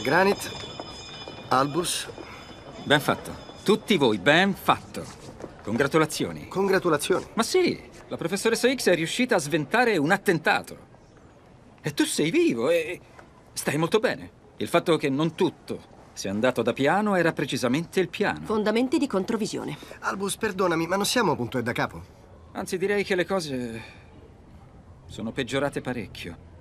Granit, Albus. Ben fatto. Tutti voi, ben fatto. Congratulazioni. Congratulazioni. Ma sì, la professoressa X è riuscita a sventare un attentato. E tu sei vivo e stai molto bene. Il fatto che non tutto sia andato da piano era precisamente il piano. Fondamenti di controvisione. Albus, perdonami, ma non siamo a punto e da capo. Anzi, direi che le cose sono peggiorate parecchio.